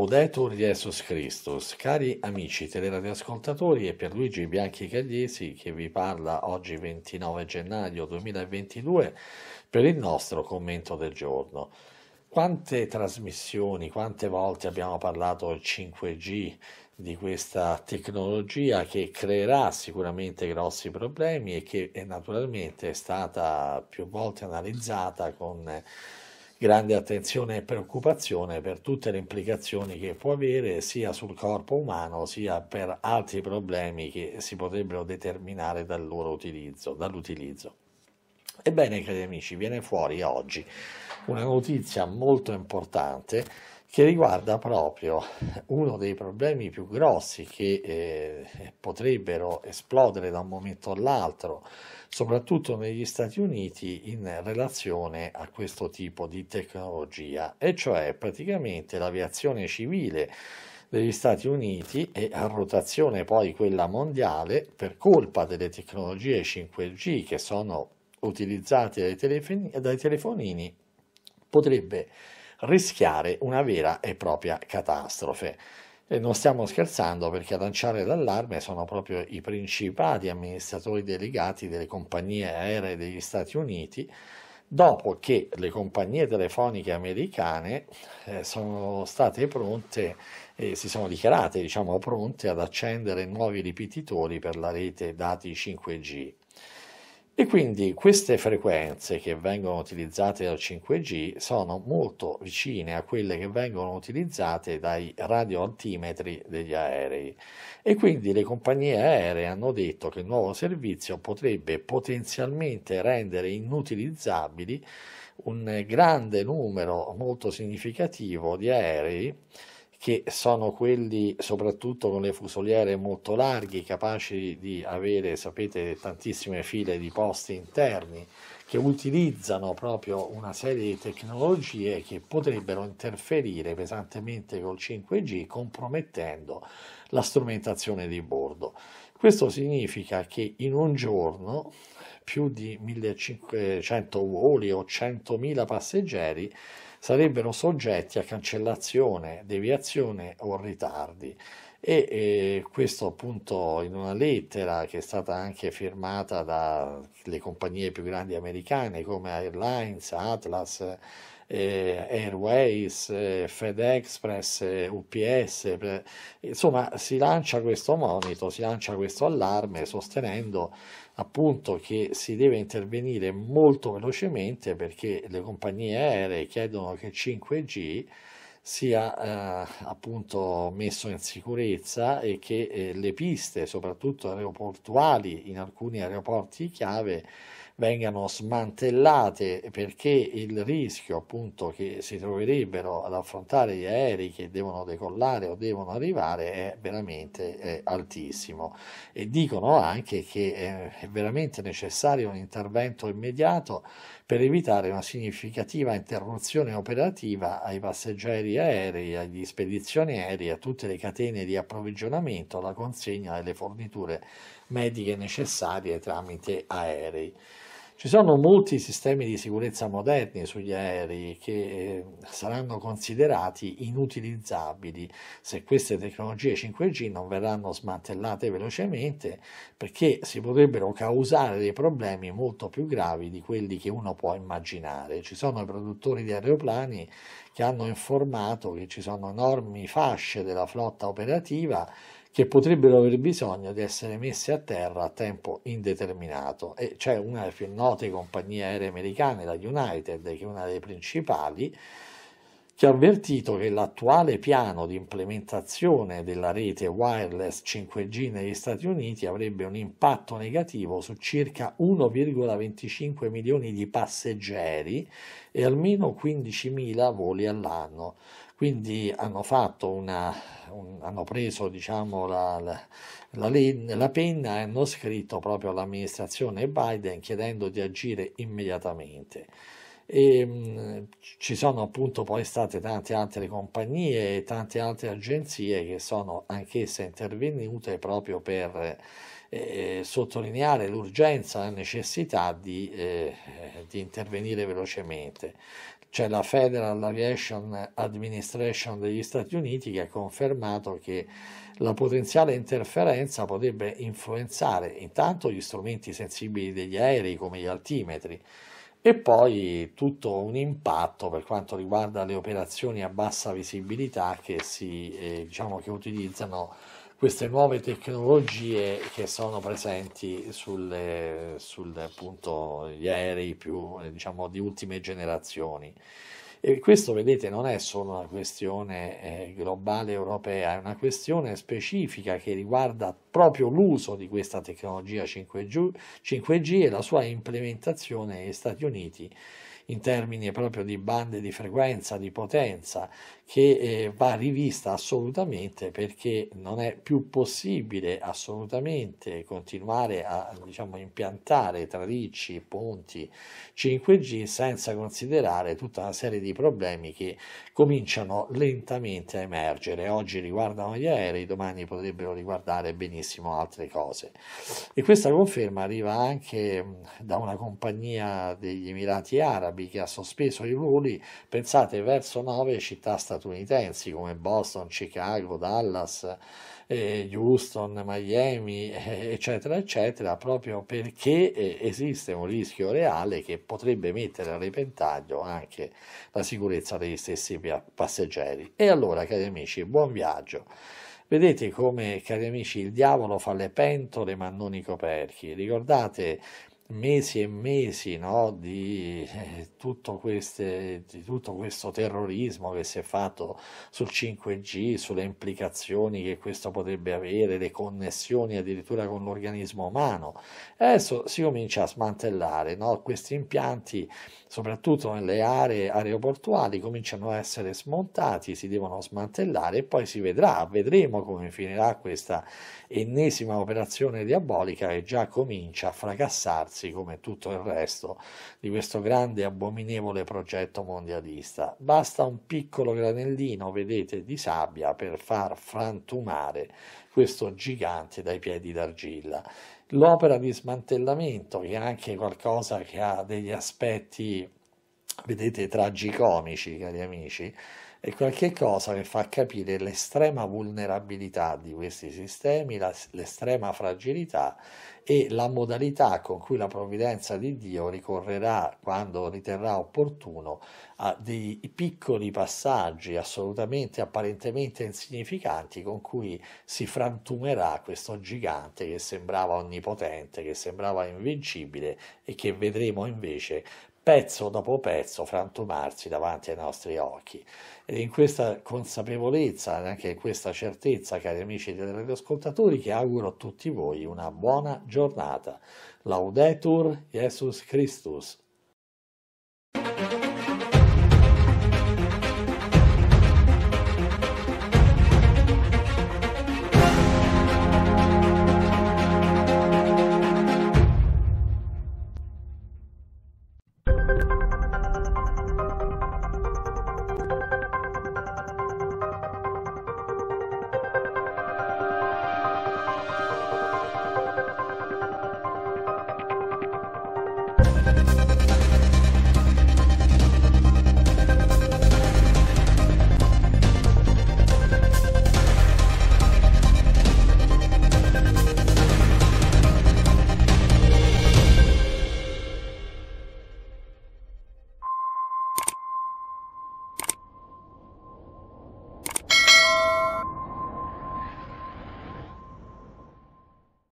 Laudetur Jesus Christus, cari amici teleradioascoltatori e per Luigi Bianchi Cagliesi che vi parla oggi 29 gennaio 2022 per il nostro commento del giorno. Quante trasmissioni, quante volte abbiamo parlato del 5G, di questa tecnologia che creerà sicuramente grossi problemi e che naturalmente è stata più volte analizzata con grande attenzione e preoccupazione per tutte le implicazioni che può avere sia sul corpo umano sia per altri problemi che si potrebbero determinare dal loro utilizzo, dall'utilizzo. Ebbene, cari amici, viene fuori oggi una notizia molto importante che riguarda proprio uno dei problemi più grossi che eh, potrebbero esplodere da un momento all'altro, soprattutto negli Stati Uniti in relazione a questo tipo di tecnologia, e cioè praticamente l'aviazione civile degli Stati Uniti e a rotazione poi quella mondiale per colpa delle tecnologie 5G che sono utilizzate dai, telefoni, dai telefonini potrebbe rischiare una vera e propria catastrofe. E non stiamo scherzando perché a lanciare l'allarme sono proprio i principali amministratori delegati delle compagnie aeree degli Stati Uniti, dopo che le compagnie telefoniche americane eh, sono state pronte e si sono dichiarate diciamo, pronte ad accendere nuovi ripetitori per la rete dati 5G. E quindi queste frequenze che vengono utilizzate dal 5G sono molto vicine a quelle che vengono utilizzate dai radioaltimetri degli aerei e quindi le compagnie aeree hanno detto che il nuovo servizio potrebbe potenzialmente rendere inutilizzabili un grande numero molto significativo di aerei che sono quelli soprattutto con le fusoliere molto larghe, capaci di avere, sapete, tantissime file di posti interni, che utilizzano proprio una serie di tecnologie che potrebbero interferire pesantemente col 5G, compromettendo la strumentazione di bordo. Questo significa che in un giorno più di 1500 voli o 100.000 passeggeri sarebbero soggetti a cancellazione, deviazione o ritardi e eh, questo appunto in una lettera che è stata anche firmata dalle compagnie più grandi americane come Airlines, Atlas, eh, Airways, eh, FedExpress, eh, UPS, pre... Eh, insomma si lancia questo monito, si lancia questo allarme sostenendo appunto che si deve intervenire molto velocemente perché le compagnie aeree chiedono che 5G sia eh, appunto messo in sicurezza e che eh, le piste, soprattutto aeroportuali, in alcuni aeroporti chiave, vengano smantellate perché il rischio appunto che si troverebbero ad affrontare gli aerei che devono decollare o devono arrivare è veramente eh, altissimo e dicono anche che eh, è veramente necessario un intervento immediato per evitare una significativa interruzione operativa ai passeggeri aerei, agli spedizioni aerei, a tutte le catene di approvvigionamento, alla consegna delle forniture mediche necessarie tramite aerei. Ci sono molti sistemi di sicurezza moderni sugli aerei che eh, saranno considerati inutilizzabili se queste tecnologie 5G non verranno smantellate velocemente perché si potrebbero causare dei problemi molto più gravi di quelli che uno può immaginare. Ci sono i produttori di aeroplani che hanno informato che ci sono enormi fasce della flotta operativa che potrebbero aver bisogno di essere messe a terra a tempo indeterminato e c'è una delle più note compagnie aeree americane, la United, che è una delle principali, che ha avvertito che l'attuale piano di implementazione della rete wireless 5G negli Stati Uniti avrebbe un impatto negativo su circa 1,25 milioni di passeggeri e almeno 15.000 voli all'anno. Quindi hanno, una, un, hanno preso diciamo, la, la, la, la penna e hanno scritto proprio all'amministrazione Biden chiedendo di agire immediatamente. E, mm, ci sono appunto poi state tante altre compagnie e tante altre agenzie che sono anch'esse intervenute proprio per eh, eh sottolineare l'urgenza e la necessità di, eh, eh, di intervenire velocemente c'è la Federal Aviation Administration degli Stati Uniti che ha confermato che la potenziale interferenza potrebbe influenzare intanto gli strumenti sensibili degli aerei come gli altimetri, e poi tutto un impatto per quanto riguarda le operazioni a bassa visibilità che, si, eh, diciamo che utilizzano queste nuove tecnologie che sono presenti sulle, sulle appunto, gli aerei più eh, diciamo, di ultime generazioni. E questo, vedete, non è solo una questione eh, globale europea, è una questione specifica che riguarda proprio l'uso di questa tecnologia 5G, 5G e la sua implementazione negli Stati Uniti in termini proprio di bande di frequenza, di potenza, che eh, va rivista assolutamente perché non è più possibile assolutamente continuare a diciamo, impiantare tralicci, ponti 5G senza considerare tutta una serie di problemi che cominciano lentamente a emergere. Oggi riguardano gli aerei, domani potrebbero riguardare benissimo altre cose. E questa conferma arriva anche mm, da una compagnia degli Emirati Arabi arabi che ha sospeso i voli, pensate verso nove città statunitensi come Boston, Chicago, Dallas, eh, Houston, Miami, eh, eccetera, eccetera, proprio perché eh, esiste un rischio reale che potrebbe mettere a repentaglio anche la sicurezza degli stessi passeggeri. E allora, cari amici, buon viaggio. Vedete come, cari amici, il diavolo fa le pentole ma non i coperchi. Ricordate mesi e mesi no, di, eh, tutto queste, di, tutto questo terrorismo che si è fatto sul 5G, sulle implicazioni che questo potrebbe avere, le connessioni addirittura con l'organismo umano. Adesso si comincia a smantellare no? questi impianti, soprattutto nelle aree aeroportuali, cominciano a essere smontati, si devono smantellare e poi si vedrà, vedremo come finirà questa ennesima operazione diabolica che già comincia a fracassarsi pezzi, come tutto il resto, di questo grande e abominevole progetto mondialista. Basta un piccolo granellino, vedete, di sabbia per far frantumare questo gigante dai piedi d'argilla. L'opera di smantellamento, che è anche qualcosa che ha degli aspetti, vedete, tragicomici, cari amici, è qualcosa che fa capire l'estrema vulnerabilità di questi sistemi, la, l'estrema fragilità e la modalità con cui la provvidenza di Dio ricorrerà quando riterrà opportuno a dei piccoli passaggi assolutamente apparentemente insignificanti con cui si frantumerà questo gigante che sembrava onnipotente, che sembrava invincibile e che vedremo invece pezzo dopo pezzo frantumarsi davanti ai nostri occhi. Ed in questa consapevolezza, anche in questa certezza, cari amici dei radioascoltatori, che auguro a tutti voi una buona giornata. Laudetur Jesus Christus.